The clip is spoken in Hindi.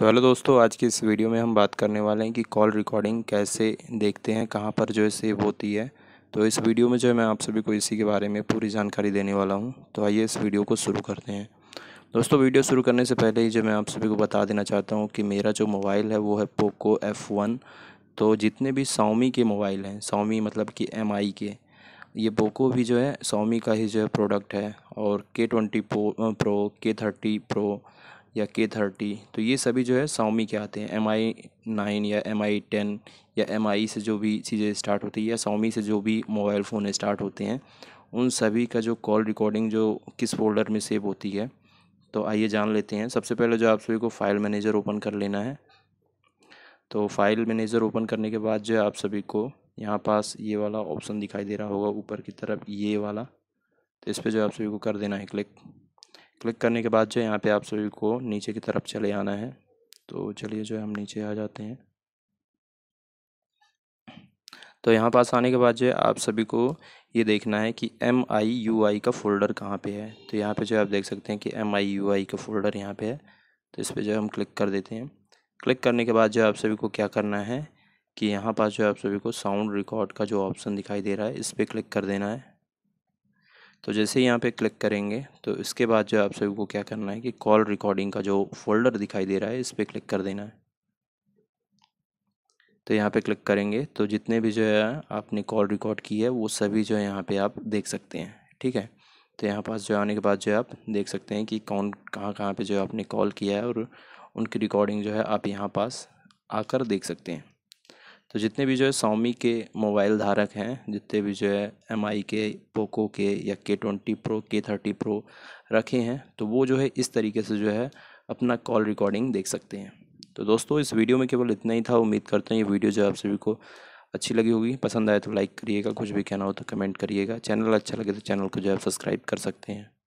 तो हेलो दोस्तों आज की इस वीडियो में हम बात करने वाले हैं कि कॉल रिकॉर्डिंग कैसे देखते हैं कहाँ पर जो है सेव होती है तो इस वीडियो में जो है मैं आप सभी को इसी के बारे में पूरी जानकारी देने वाला हूँ तो आइए इस वीडियो को शुरू करते हैं दोस्तों वीडियो शुरू करने से पहले ही जो मैं आप सभी को बता देना चाहता हूँ कि मेरा जो मोबाइल है वो है पोको एफ़ वन तो जितने भी सौमी के मोबाइल हैं सौमी मतलब कि एम आई के ये पोको भी जो है सोमी का ही जो है प्रोडक्ट है और K twenty pro K thirty pro या के थर्टी तो ये सभी जो है सौमी के आते हैं एम आई नाइन या एम आई टेन या एम आई से जो भी चीज़ें स्टार्ट होती है या सौमी से जो भी मोबाइल फ़ोन स्टार्ट होते हैं उन सभी का जो कॉल रिकॉर्डिंग जो किस फोल्डर में सेव होती है तो आइए जान लेते हैं सबसे पहले जो आप सभी को फ़ाइल मैनेजर ओपन कर लेना है तो फाइल मैनेजर ओपन करने के बाद जो है आप सभी को यहाँ पास ये वाला ऑप्शन दिखाई दे रहा होगा ऊपर की तरफ ये वाला तो इस पर जो आप सभी को कर देना है क्लिक क्लिक करने के बाद जो यहाँ पे आप सभी को नीचे की तरफ चले आना है तो चलिए जो है हम नीचे आ जाते हैं तो यहाँ पास आने के बाद जो है आप सभी को ये देखना है कि एम आई यू आई का फ़ोल्डर कहाँ पे है तो यहाँ पे जो है आप देख सकते हैं कि एम आई यू आई का फ़ोल्डर यहाँ पे है तो इस पर जो है हम क्लिक कर देते हैं क्लिक करने के बाद जो है आप सभी को क्या करना है कि यहाँ पास जो है आप सभी को साउंड रिकॉर्ड का जो ऑप्शन दिखाई दे रहा है इस पर क्लिक कर देना है तो जैसे ही यहाँ पे क्लिक करेंगे तो इसके बाद जो आप सभी को क्या करना है कि कॉल रिकॉर्डिंग का जो फोल्डर दिखाई दे रहा है इस पर क्लिक कर देना है तो यहाँ पे क्लिक करेंगे तो जितने भी जो है आपने कॉल रिकॉर्ड की है वो सभी जो है यहाँ पे आप देख सकते हैं ठीक है तो यहाँ पास जो आने के बाद जो है आप देख सकते हैं कि कौन कहाँ कहाँ पर जो है आपने कॉल किया है और उनकी रिकॉर्डिंग जो है आप यहाँ पास आकर देख सकते हैं तो जितने भी जो है सौमी के मोबाइल धारक हैं जितने भी जो है एम के पोको के या K twenty pro K thirty pro रखे हैं तो वो जो है इस तरीके से जो है अपना कॉल रिकॉर्डिंग देख सकते हैं तो दोस्तों इस वीडियो में केवल इतना ही था उम्मीद करते हैं ये वीडियो जो है आप सभी को अच्छी लगी होगी पसंद आए तो लाइक करिएगा कुछ भी कहना हो तो कमेंट करिएगा चैनल अच्छा लगे तो चैनल को जो है सब्सक्राइब कर सकते हैं